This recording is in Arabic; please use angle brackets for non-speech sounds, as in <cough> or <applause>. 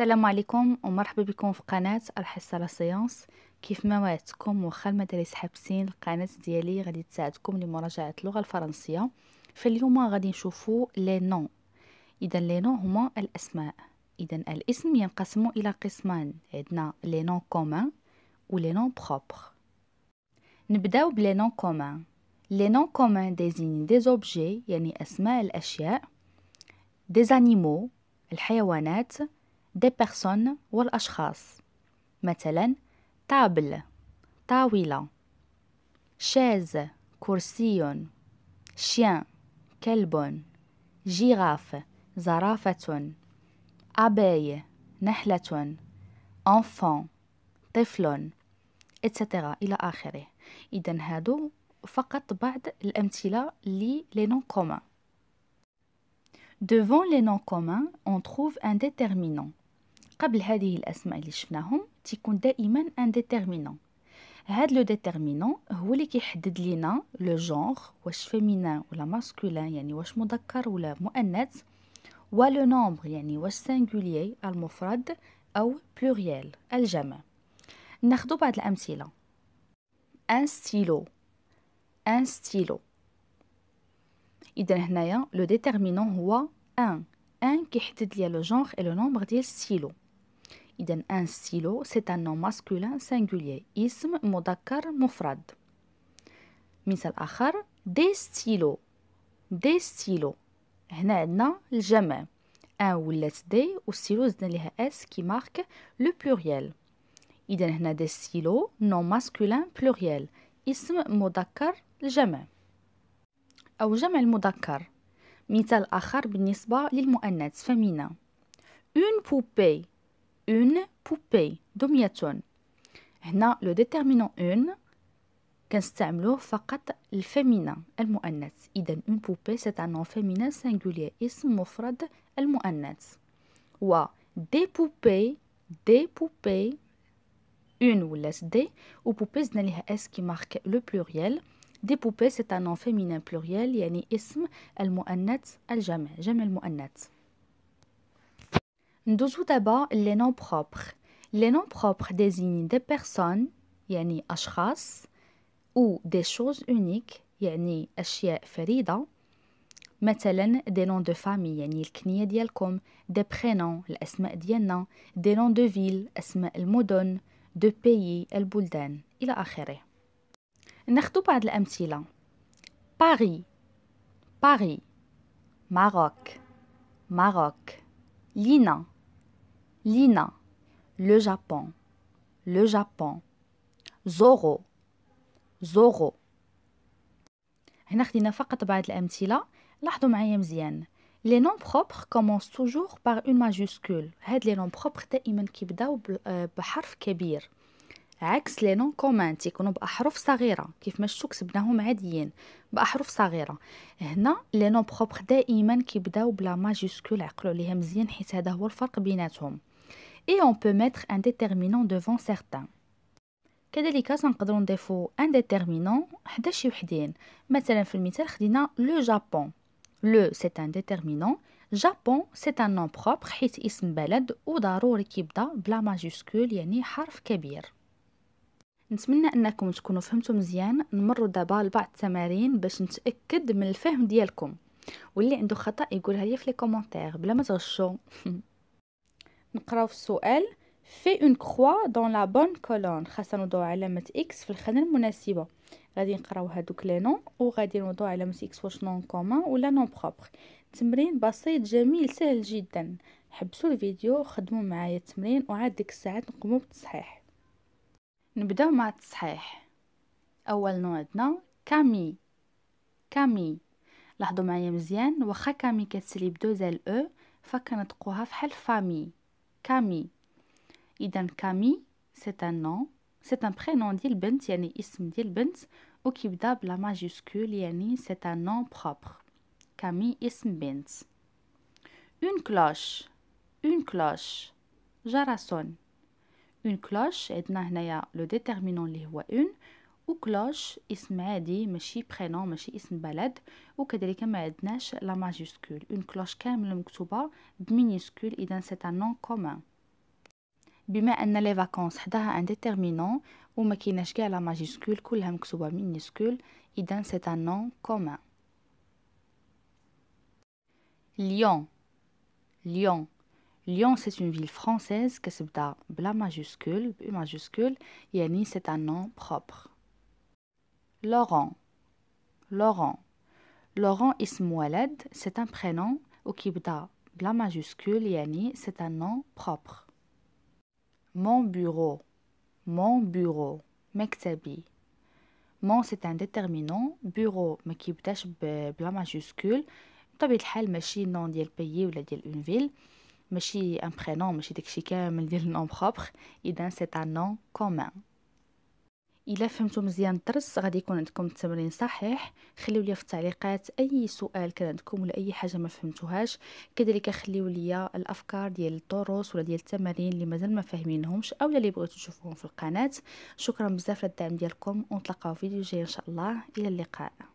السلام عليكم ومرحبا بكم في قناة الحصة لا سيونس كيف ما وعدتكم واخا المدارس حابسين القناة ديالي غادي تساعدكم لمراجعة اللغة الفرنسية فاليوم غادي نشوفو لي نون اذا لي نون هما الاسماء اذا الاسم ينقسم الى قسمان عندنا لي نون كومان و لي نون بروبر نبداو بلي نون كومان لي نون كومان ديزيني دي زوبجي يعني اسماء الاشياء دي زانيمو الحيوانات دي بيرسون والأشخاص مثلا طابل طاولة شاز كرسي شيان كلب جيراف زرافة أباي نحلة أنفان طفل اتسترا إلى آخره إذن هادو فقط بعض الأمثلة لي لي نون كومان Devant les noms communs, on trouve un déterminant. قبل هذه الاسماء اللي شفناهم تيكون دائما ان ديتيرمينون هاد لو ديتيرمينون هو اللي كيحدد لينا لو جونغ واش فيمينان ولا ماسكولين يعني واش مذكر ولا مؤنث ولو نومبر يعني واش سانغولي المفرد او بلوريال الجمع ناخذ بعض الامثله ان ستيلو ان ستيلو اذا هنايا لو ديتيرمينون هو ان ان كيحدد ليا لو جونغ اي لو نومبر ديال ستيلو إذن أن سيلو سيت أن نوم ماسكولين singulier اسم مذكر مفرد مثال آخر دي ستيلو دي ستيلو هنا عندنا الجمع ان ولات دي و سيلو زدنا ليها اس كي مارك لو بلوريال إذن هنا دي ستيلو نون ماسكولين بلوريال اسم مذكر الجمع أو جمع المذكر مثال آخر بالنسبة للمؤنث فمينا اون بوبي une poupée domiacion le déterminant une qu'est-ce est le féminin, le féminin elle une poupée c'est un nom féminin singulier is mufrad, mot frère elle ou des poupées des poupées une ou les des ou poupées n'ayez qui marque le pluriel des poupées c'est un nom féminin pluriel y a un esme elle jame, elle jamais elle nous avons d'abord les noms propres. Les noms propres désignent des personnes, yani ashras, ou des choses uniques, yani ashia ferida, مثلاً des noms de famille, yani الكنية dielkom, des prénoms, l'اسماء des noms de ville, des Elmodon, de pays, البلدان, إلى آخره. بعض الأمثلة. Paris, Paris, Maroc, Maroc, Lina, Lina, le Japon, le Japon. Zoro, Zoro. هنا خدينا فقط بعض الأمثلة لاحظوا معايا مزيان لي نون بروبر كومونس توجور بار اون ماجوسكول هاد لي نون بروبر دائما كيبداو آه، بحرف كبير عكس لي نون كومان تيكونوا باحرف صغيره كيف ما شتو كتبناهم عاديين باحرف صغيره هنا لي نون بروبر دائما كيبداو بلا ماجوسكول عقلوا عليها مزيان حيت هذا هو الفرق بيناتهم et on peut mettre un déterminant devant certains. كذلك سنقدروا نضيفو ان ديتيرمينون حدا شي وحدين مثلا في المثال خدينا لو جابون لو سي ان ديتيرمينون جابون سي ان نون بروبر حيت اسم بلد وضروري كيبدا بلا ماجوسكول يعني حرف كبير نتمنى انكم تكونوا فهمتوا مزيان نمروا دابا لبعض التمارين باش نتاكد من الفهم ديالكم واللي عنده خطا يقولها لي في لي كومونتير بلا ما تغشوا <laughs> نقراو في السؤال في اون كخوا دون لا بون كولون خاصنا نوضعو علامه اكس في الخانه المناسبه غادي نقراو هادوك لي نون وغادي نوضعو علامه اكس واش نون كومون ولا نون بروبر تمرين بسيط جميل سهل جدا حبسوا الفيديو وخدموا معايا التمرين وعاد ديك الساعات نقومو بالتصحيح نبداو مع التصحيح اول نوع عندنا كامي كامي لاحظوا معايا مزيان واخا كامي كتسلي بدوزال او e، فكنطقوها فحال فامي Camille. Idan Camille, c'est un nom, c'est un prénom d'Ilbent, yani ism d'Ilbent, ou qui la majuscule, c'est un nom propre. Camille ism Une cloche, une cloche, jarason. Une cloche, et le déterminant li une, ou cloche, ism a chi prénom, me chi balad, ou kadelika me la majuscule. Une cloche ka mel mksuba, b minuscule, idan c'est un nom commun. Bima en les vacances, idan a ou me ki nache la majuscule, kul hem minuscule, idan c'est un nom commun. Lyon, Lyon, Lyon c'est une ville française, se sebda bla majuscule, b majuscule, yani c'est un nom propre. Laurent. Laurent. Laurent Ismueled c'est un prénom au kibda. La majuscule, yani, c'est un nom propre. Mon bureau. Mon bureau. Mon, c'est un déterminant. Bureau, mais qui la majuscule. Tabit hal, mais si nom d'yel pays ou d'yel une ville. Mais un prénom, mais si t'exchikem d'yel nom propre. Et c'est un nom commun. الا فهمتوا مزيان الدرس غادي يكون عندكم التمرين صحيح خليو لي في التعليقات اي سؤال كان عندكم ولا اي حاجه ما فهمتوهاش كذلك خليو لي الافكار ديال الدروس ولا ديال التمارين اللي مازال ما فاهمينهمش او اللي بغيتو تشوفوهم في القناه شكرا بزاف للدعم ديالكم ونتلاقاو فيديو جاي ان شاء الله الى اللقاء